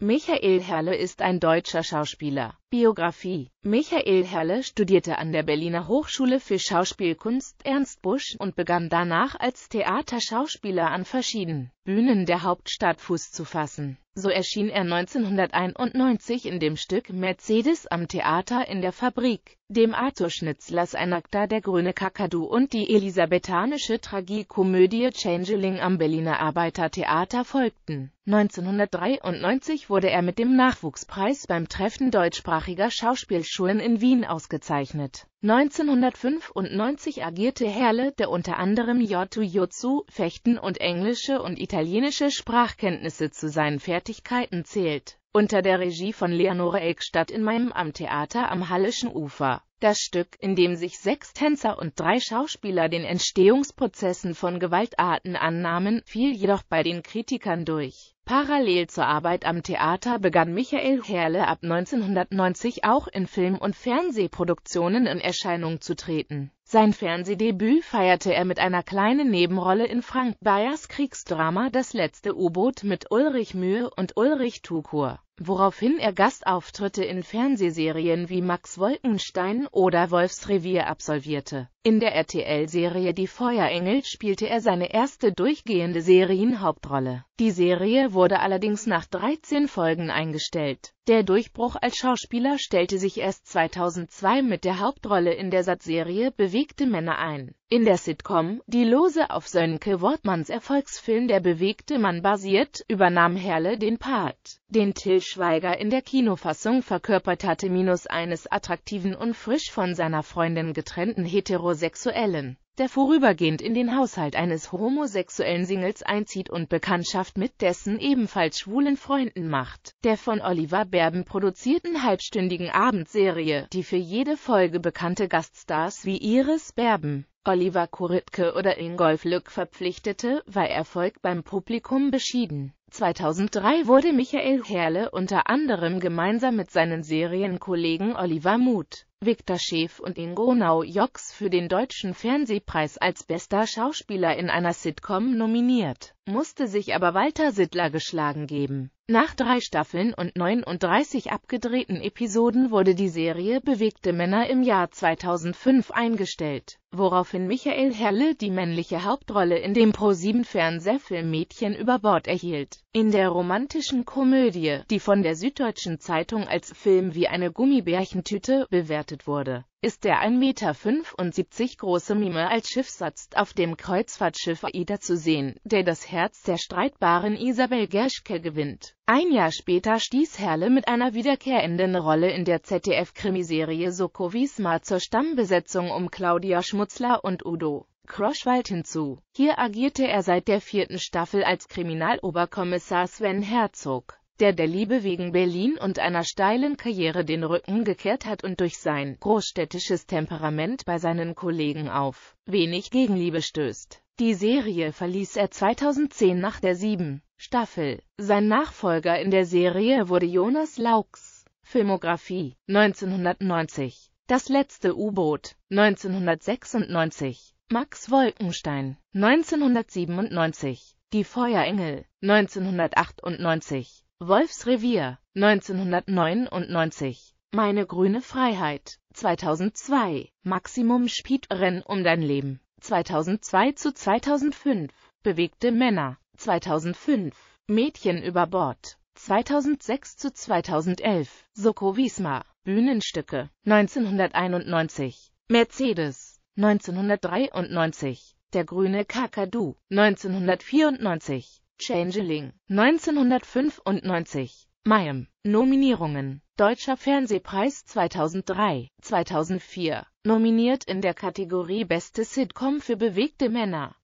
Michael Herle ist ein deutscher Schauspieler. Biografie Michael Herle studierte an der Berliner Hochschule für Schauspielkunst Ernst Busch und begann danach als Theaterschauspieler an verschiedenen Bühnen der Hauptstadt Fuß zu fassen. So erschien er 1991 in dem Stück Mercedes am Theater in der Fabrik, dem Arthur Schnitzlers Ein Akta Der grüne Kakadu und die elisabethanische Tragikomödie Changeling am Berliner Arbeitertheater folgten. 1993 wurde er mit dem Nachwuchspreis beim Treffen deutschsprachiger deutschsprachiger Schauspielschulen in Wien ausgezeichnet. 1995 agierte Herle, der unter anderem jiu Yotsu, Fechten und englische und italienische Sprachkenntnisse zu seinen Fertigkeiten zählt unter der Regie von Leonore Eckstadt in meinem am Theater am Hallischen Ufer. Das Stück, in dem sich sechs Tänzer und drei Schauspieler den Entstehungsprozessen von Gewaltarten annahmen, fiel jedoch bei den Kritikern durch. Parallel zur Arbeit am Theater begann Michael Herle ab 1990 auch in Film- und Fernsehproduktionen in Erscheinung zu treten. Sein Fernsehdebüt feierte er mit einer kleinen Nebenrolle in Frank Bayers Kriegsdrama Das letzte U-Boot mit Ulrich Mühe und Ulrich Tukur woraufhin er Gastauftritte in Fernsehserien wie Max Wolkenstein oder Wolfsrevier absolvierte. In der RTL-Serie Die Feuerengel spielte er seine erste durchgehende Serienhauptrolle. Die Serie wurde allerdings nach 13 Folgen eingestellt. Der Durchbruch als Schauspieler stellte sich erst 2002 mit der Hauptrolle in der Satzserie Bewegte Männer ein in der Sitcom, die lose auf Sönke Wortmanns Erfolgsfilm Der bewegte Mann basiert, übernahm Herle den Part, den Till Schweiger in der Kinofassung verkörpert hatte minus eines attraktiven und frisch von seiner Freundin getrennten Heterosexuellen, der vorübergehend in den Haushalt eines homosexuellen Singles einzieht und Bekanntschaft mit dessen ebenfalls schwulen Freunden macht, der von Oliver Berben produzierten halbstündigen Abendserie, die für jede Folge bekannte Gaststars wie Iris Berben, Oliver Kuritke oder Ingolf Lück verpflichtete, war Erfolg beim Publikum beschieden. 2003 wurde Michael Herle unter anderem gemeinsam mit seinen Serienkollegen Oliver Muth, Viktor Schäf und Ingo Naujoks für den Deutschen Fernsehpreis als bester Schauspieler in einer Sitcom nominiert, musste sich aber Walter Sittler geschlagen geben. Nach drei Staffeln und 39 abgedrehten Episoden wurde die Serie Bewegte Männer im Jahr 2005 eingestellt woraufhin Michael Herle die männliche Hauptrolle in dem ProSieben-Fernsehfilm Mädchen über Bord erhielt. In der romantischen Komödie, die von der Süddeutschen Zeitung als Film wie eine Gummibärchentüte bewertet wurde, ist der 1,75 Meter große Mime als Schiffsatz auf dem Kreuzfahrtschiff Aida zu sehen, der das Herz der streitbaren Isabel Gerschke gewinnt. Ein Jahr später stieß Herle mit einer wiederkehrenden Rolle in der ZDF-Krimiserie Soko Wismar zur Stammbesetzung um Claudia Schmutzler und Udo Kroschwald hinzu. Hier agierte er seit der vierten Staffel als Kriminaloberkommissar Sven Herzog, der der Liebe wegen Berlin und einer steilen Karriere den Rücken gekehrt hat und durch sein großstädtisches Temperament bei seinen Kollegen auf wenig Gegenliebe stößt. Die Serie verließ er 2010 nach der sieben Staffel. Sein Nachfolger in der Serie wurde Jonas Laux. Filmografie 1990 Das letzte U-Boot 1996 Max Wolkenstein 1997 Die Feuerengel 1998 Wolfsrevier 1999 Meine grüne Freiheit 2002 Maximum Speed Renn um dein Leben 2002 zu 2005 Bewegte Männer 2005 Mädchen über Bord 2006 zu 2011 Soko Wismar Bühnenstücke 1991 Mercedes 1993 Der grüne Kakadu 1994 Changeling 1995 Mayem Nominierungen Deutscher Fernsehpreis 2003 2004 Nominiert in der Kategorie Beste Sitcom für bewegte Männer